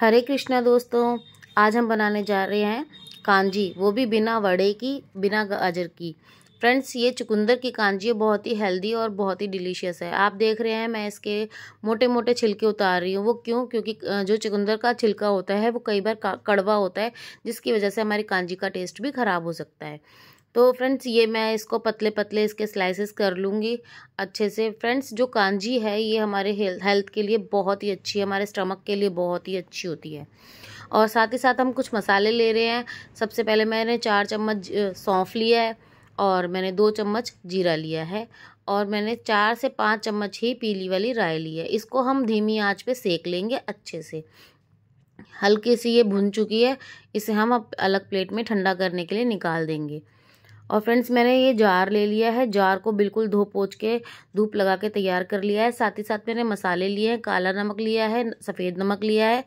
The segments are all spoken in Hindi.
हरे कृष्णा दोस्तों आज हम बनाने जा रहे हैं कांजी वो भी बिना वड़े की बिना गाजर की फ्रेंड्स ये चुकंदर की कांजी है बहुत ही हेल्दी और बहुत ही डिलीशियस है आप देख रहे हैं मैं इसके मोटे मोटे छिलके उतार रही हूँ वो क्यों क्योंकि जो चुकंदर का छिलका होता है वो कई बार कड़वा होता है जिसकी वजह से हमारी कांजी का टेस्ट भी ख़राब हो सकता है तो फ्रेंड्स ये मैं इसको पतले पतले इसके स्लाइसेस कर लूँगी अच्छे से फ्रेंड्स जो कांजी है ये हमारे हेल्थ के लिए बहुत ही अच्छी है हमारे स्टमक के लिए बहुत ही अच्छी होती है और साथ ही साथ हम कुछ मसाले ले रहे हैं सबसे पहले मैंने चार चम्मच सौंफ लिया है और मैंने दो चम्मच जीरा लिया है और मैंने चार से पाँच चम्मच ही पीली वाली राय ली है इसको हम धीमी आंच पे सेक लेंगे अच्छे से हल्की सी ये भुन चुकी है इसे हम अब अलग प्लेट में ठंडा करने के लिए निकाल देंगे और फ्रेंड्स मैंने ये जार ले लिया है जार को बिल्कुल धो पोच के धूप लगा के तैयार कर लिया है साथ ही साथ मैंने मसाले लिए हैं काला नमक लिया है सफ़ेद नमक लिया है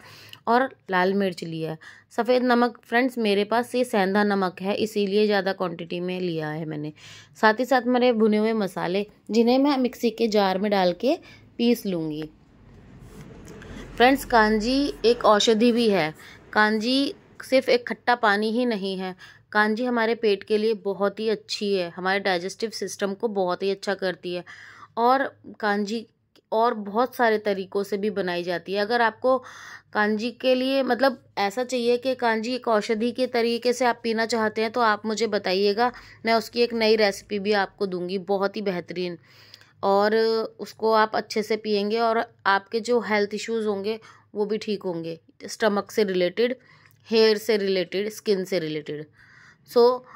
और लाल मिर्च लिया है सफ़ेद नमक फ्रेंड्स मेरे पास ये सेंधा नमक है इसीलिए ज़्यादा क्वांटिटी में लिया है मैंने साथ ही साथ मेरे भुने हुए मसाले जिन्हें मैं मिक्सी के जार में डाल के पीस लूँगी फ्रेंड्स कांजी एक औषधि भी है कांजी सिर्फ एक खट्टा पानी ही नहीं है कांजी हमारे पेट के लिए बहुत ही अच्छी है हमारे डाइजेस्टिव सिस्टम को बहुत ही अच्छा करती है और कांजी और बहुत सारे तरीक़ों से भी बनाई जाती है अगर आपको कांजी के लिए मतलब ऐसा चाहिए कि कांजी एक औषधि के तरीके से आप पीना चाहते हैं तो आप मुझे बताइएगा मैं उसकी एक नई रेसिपी भी आपको दूंगी बहुत ही बेहतरीन और उसको आप अच्छे से पियेंगे और आपके जो हेल्थ इश्यूज़ होंगे वो भी ठीक होंगे स्टमक से रिलेटेड हेयर से रिलेटेड स्किन से रिलेटेड सो so,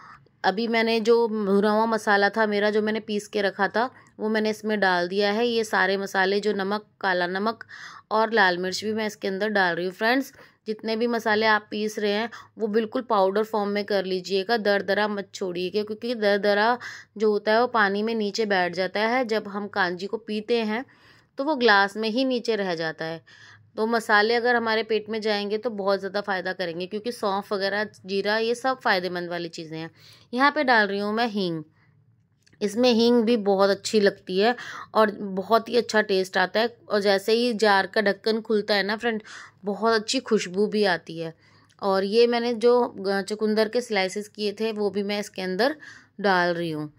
अभी मैंने जो भुरावा हुआ मसाला था मेरा जो मैंने पीस के रखा था वो मैंने इसमें डाल दिया है ये सारे मसाले जो नमक काला नमक और लाल मिर्च भी मैं इसके अंदर डाल रही हूँ फ्रेंड्स जितने भी मसाले आप पीस रहे हैं वो बिल्कुल पाउडर फॉर्म में कर लीजिएगा दर दरा मत छोड़िएगा क्योंकि दर दरा जो होता है वो पानी में नीचे बैठ जाता है जब हम कांजी को पीते हैं तो वो ग्लास में ही नीचे रह जाता है तो मसाले अगर हमारे पेट में जाएंगे तो बहुत ज़्यादा फ़ायदा करेंगे क्योंकि सौंफ वगैरह जीरा ये सब फ़ायदेमंद वाली चीज़ें हैं यहाँ पे डाल रही हूँ मैं हींग इसमें हींग भी बहुत अच्छी लगती है और बहुत ही अच्छा टेस्ट आता है और जैसे ही जार का ढक्कन खुलता है ना फ्रेंड बहुत अच्छी खुशबू भी आती है और ये मैंने जो चुकंदर के स्लाइसिस किए थे वो भी मैं इसके अंदर डाल रही हूँ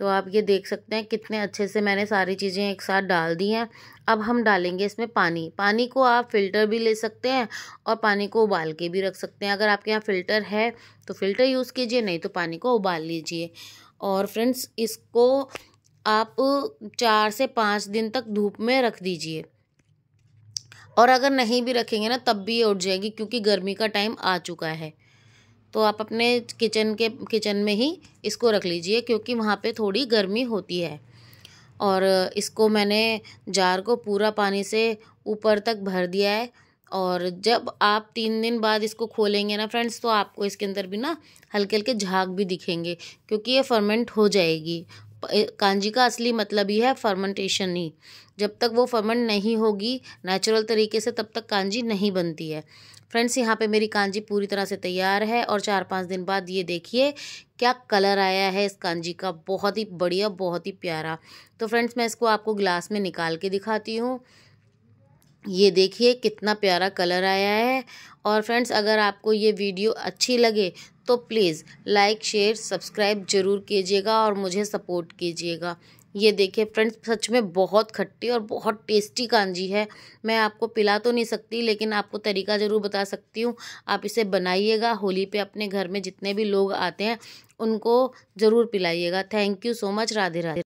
तो आप ये देख सकते हैं कितने अच्छे से मैंने सारी चीज़ें एक साथ डाल दी हैं अब हम डालेंगे इसमें पानी पानी को आप फ़िल्टर भी ले सकते हैं और पानी को उबाल के भी रख सकते हैं अगर आपके यहाँ फ़िल्टर है तो फ़िल्टर यूज़ कीजिए नहीं तो पानी को उबाल लीजिए और फ्रेंड्स इसको आप चार से पाँच दिन तक धूप में रख दीजिए और अगर नहीं भी रखेंगे ना तब भी ये उठ जाएगी क्योंकि गर्मी का टाइम आ चुका है तो आप अपने किचन के किचन में ही इसको रख लीजिए क्योंकि वहाँ पे थोड़ी गर्मी होती है और इसको मैंने जार को पूरा पानी से ऊपर तक भर दिया है और जब आप तीन दिन बाद इसको खोलेंगे ना फ्रेंड्स तो आपको इसके अंदर भी ना हल्के हल्के झाग भी दिखेंगे क्योंकि ये फर्मेंट हो जाएगी कांजी का असली मतलब ही है फर्मेंटेशन ही जब तक वो फर्मेंट नहीं होगी नेचुरल तरीके से तब तक कांजी नहीं बनती है फ्रेंड्स यहाँ पे मेरी कांजी पूरी तरह से तैयार है और चार पाँच दिन बाद ये देखिए क्या कलर आया है इस कांजी का बहुत ही बढ़िया बहुत ही प्यारा तो फ्रेंड्स मैं इसको आपको ग्लास में निकाल के दिखाती हूँ ये देखिए कितना प्यारा कलर आया है और फ्रेंड्स अगर आपको ये वीडियो अच्छी लगे तो प्लीज़ लाइक शेयर सब्सक्राइब ज़रूर कीजिएगा और मुझे सपोर्ट कीजिएगा ये देखिए फ्रेंड्स सच में बहुत खट्टी और बहुत टेस्टी कांजी है मैं आपको पिला तो नहीं सकती लेकिन आपको तरीका ज़रूर बता सकती हूँ आप इसे बनाइएगा होली पे अपने घर में जितने भी लोग आते हैं उनको ज़रूर पिलाइएगा thank you so much Radhe Radhe